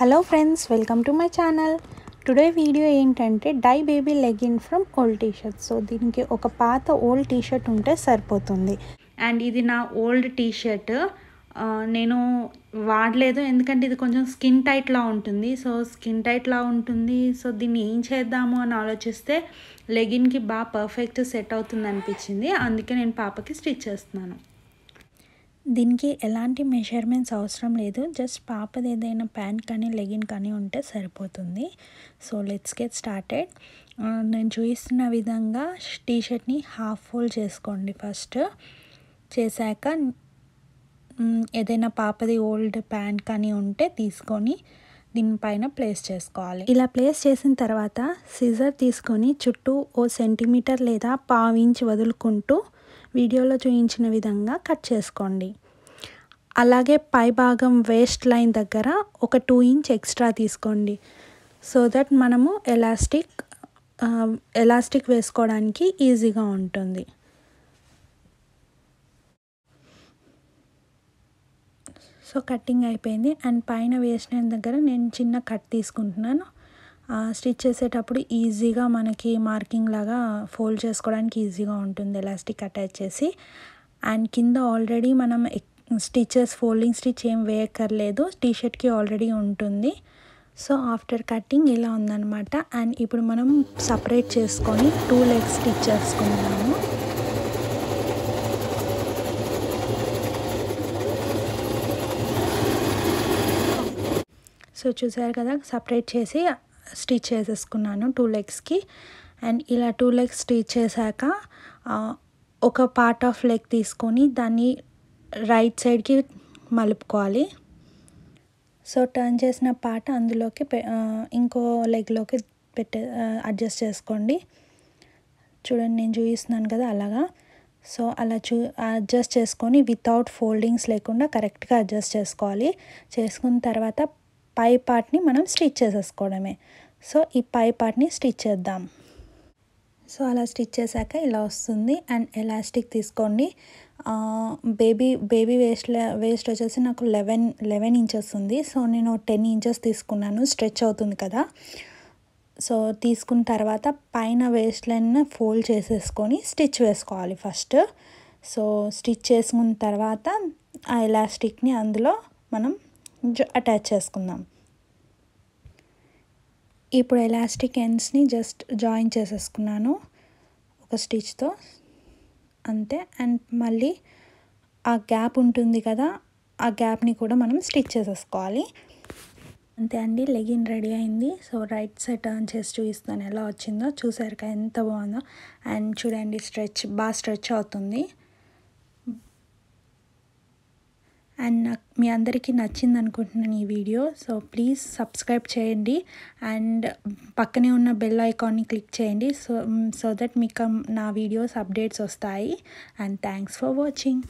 hello friends welcome to my channel today video ఏంటంటే DIY baby legging from old t shirt so దీనికి ఒక పాత old T shirt ఉంటే సరిపోతుంది అండ్ ఇది నా ఓల్డ్ టీషర్ట్ నేను వాడలేదు ఎందుకంటే ఇది కొంచెం స్కిన్ టైట్లా ఉంటుంది సో స్కిన్ టైట్లా ఉంటుంది సో దీన్ని ఏం చేద్దాము అని ఆలోచిస్తే లెగిన్కి బాగా పర్ఫెక్ట్ సెట్ అవుతుంది అనిపించింది అందుకే నేను పాపకి స్టిచ్ చేస్తున్నాను దీనికి ఎలాంటి మెజర్మెంట్స్ అవసరం లేదు జస్ట్ పాపది ఏదైనా ప్యాంట్ కానీ లెగిన్ కానీ ఉంటే సరిపోతుంది సో లెట్స్ గెట్ స్టార్టెడ్ నేను చూపిస్తున్న విధంగా టీషర్ట్ని హాఫ్ ఫోల్డ్ చేసుకోండి ఫస్ట్ చేశాక ఏదైనా పాపది ఓల్డ్ ప్యాంట్ కానీ ఉంటే తీసుకొని దీనిపైన ప్లేస్ చేసుకోవాలి ఇలా ప్లేస్ చేసిన తర్వాత సిజర్ తీసుకొని చుట్టూ ఓ సెంటీమీటర్ లేదా పావు ఇంచ్ వదులుకుంటూ వీడియోలో చూపించిన విధంగా కట్ చేసుకోండి అలాగే పై భాగం వేస్ట్ లైన్ దగ్గర ఒక టూ ఇంచ్ ఎక్స్ట్రా తీసుకోండి సో దట్ మనము ఎలాస్టిక్ ఎలాస్టిక్ uh, వేసుకోవడానికి ఈజీగా ఉంటుంది సో కట్టింగ్ అయిపోయింది అండ్ పైన వేసిన దగ్గర నేను చిన్న కట్ తీసుకుంటున్నాను స్టిచ్ చేసేటప్పుడు ఈజీగా మనకి మార్కింగ్ లాగా ఫోల్డ్ చేసుకోవడానికి ఈజీగా ఉంటుంది ఎలాస్టిక్ అటాచ్ చేసి అండ్ కింద ఆల్రెడీ మనం స్టిచ్చెస్ ఫోల్డింగ్ స్టిచ్ ఏం వేయక్కర్లేదు టీషర్ట్కి ఆల్రెడీ ఉంటుంది సో ఆఫ్టర్ కటింగ్ ఇలా ఉందనమాట అండ్ ఇప్పుడు మనం సపరేట్ చేసుకొని టూ లెగ్స్ స్టిచ్ చేసుకుందాము సో చూసారు కదా సపరేట్ చేసి స్టిచ్ చేసేసుకున్నాను టూ లెగ్స్కి అండ్ ఇలా టూ లెగ్స్ స్టిచ్ చేశాక ఒక పార్ట్ ఆఫ్ లెగ్ తీసుకొని దాన్ని రైట్ సైడ్కి మలుపుకోవాలి సో టర్న్ చేసిన పార్ట్ అందులోకి ఇంకో లెగ్లోకి పెట్టే అడ్జస్ట్ చేసుకోండి చూడండి నేను చూపిస్తున్నాను కదా అలాగా సో అలా చూ అడ్జస్ట్ చేసుకొని వితౌట్ ఫోల్డింగ్స్ లేకుండా కరెక్ట్గా అడ్జస్ట్ చేసుకోవాలి చేసుకున్న తర్వాత పై పార్ట్ని మనం స్టిచ్ చేసేసుకోవడమే సో ఈ పై పార్ట్ని స్టిచ్ చేద్దాం సో అలా స్టిచ్ చేశాక ఇలా వస్తుంది అండ్ ఎలాస్టిక్ తీసుకోండి బేబీ బేబీ వేస్ట్ వేస్ట్ వచ్చేసి నాకు లెవెన్ లెవెన్ ఇంచెస్ ఉంది సో నేను టెన్ ఇంచెస్ తీసుకున్నాను స్ట్రెచ్ అవుతుంది కదా సో తీసుకున్న తర్వాత పైన వేస్ట్ లైన్ ఫోల్డ్ చేసేసుకొని స్టిచ్ వేసుకోవాలి ఫస్ట్ సో స్టిచ్ చేసుకున్న తర్వాత ఆ ఎలాస్టిక్ని అందులో మనం అటాచ్ చేసుకుందాం ఇప్పుడు ఎలాస్టిక్ ఎండ్స్ని జస్ట్ జాయిన్ చేసేసుకున్నాను ఒక స్టిచ్తో అంతే అండ్ మళ్ళీ ఆ గ్యాప్ ఉంటుంది కదా ఆ గ్యాప్ని కూడా మనం స్టిచ్ చేసేసుకోవాలి అంతే అండి లెగిన్ రెడీ అయింది సో రైట్ సైడ్ టర్న్ చేసి చూపిస్తాను ఎలా వచ్చిందో చూసారు ఎంత బాగుందో అండ్ చూడండి స్ట్రెచ్ బాగా స్ట్రెచ్ అవుతుంది అండ్ నాకు మీ అందరికీ నచ్చింది అనుకుంటున్నాను ఈ వీడియో సో ప్లీజ్ సబ్స్క్రైబ్ చేయండి అండ్ పక్కనే ఉన్న బెల్ ఐకాన్ని క్లిక్ చేయండి సో సో దట్ మీకు నా వీడియోస్ అప్డేట్స్ వస్తాయి అండ్ థ్యాంక్స్ ఫర్ వాచింగ్